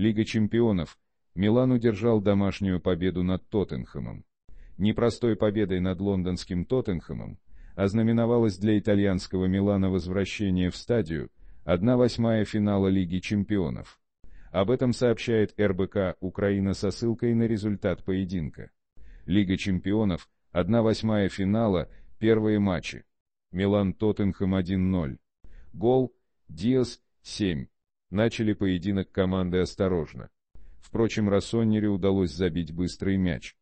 Лига чемпионов. Милан удержал домашнюю победу над Тоттенхэмом. Непростой победой над лондонским Тоттенхэмом ознаменовалось для итальянского Милана возвращение в стадию 1-8 финала Лиги чемпионов. Об этом сообщает РБК Украина со ссылкой на результат поединка. Лига чемпионов, 1-8 финала, первые матчи. Милан Тоттенхэм 1-0. Гол, Диас, 7. Начали поединок команды осторожно. Впрочем, Рассоннере удалось забить быстрый мяч.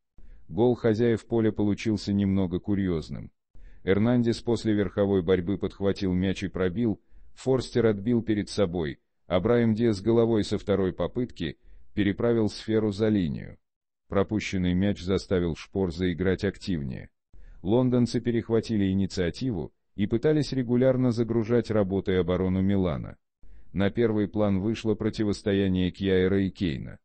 Гол хозяев поля получился немного курьезным. Эрнандес после верховой борьбы подхватил мяч и пробил, Форстер отбил перед собой, а Брайм Диас головой со второй попытки переправил сферу за линию. Пропущенный мяч заставил Шпор заиграть активнее. Лондонцы перехватили инициативу и пытались регулярно загружать работой оборону Милана на первый план вышло противостояние Кьяера и Кейна.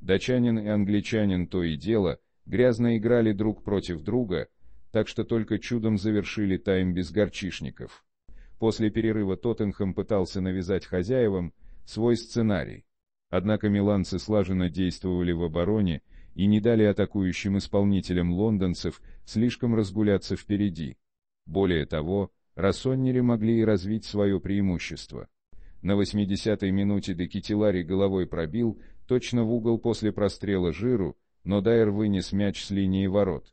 Дачанин и англичанин то и дело, грязно играли друг против друга, так что только чудом завершили тайм без горчишников. После перерыва Тоттенхэм пытался навязать хозяевам свой сценарий. Однако миланцы слаженно действовали в обороне и не дали атакующим исполнителям лондонцев слишком разгуляться впереди. Более того, Рассоннери могли и развить свое преимущество. На 80-й минуте Декитилари головой пробил, точно в угол после прострела жиру, но Дайер вынес мяч с линии ворот.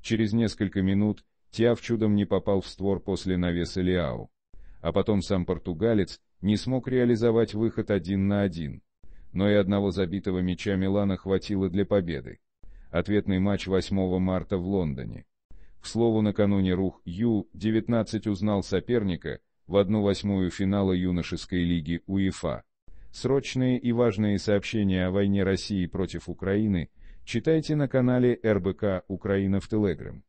Через несколько минут Тиав чудом не попал в створ после навеса Лиау. А потом сам португалец не смог реализовать выход один на один. Но и одного забитого мяча Милана хватило для победы. Ответный матч 8 марта в Лондоне. К слову, накануне Рух Ю-19 узнал соперника, в 1-8 финала юношеской лиги УЕФА. Срочные и важные сообщения о войне России против Украины читайте на канале РБК «Украина в Телеграм».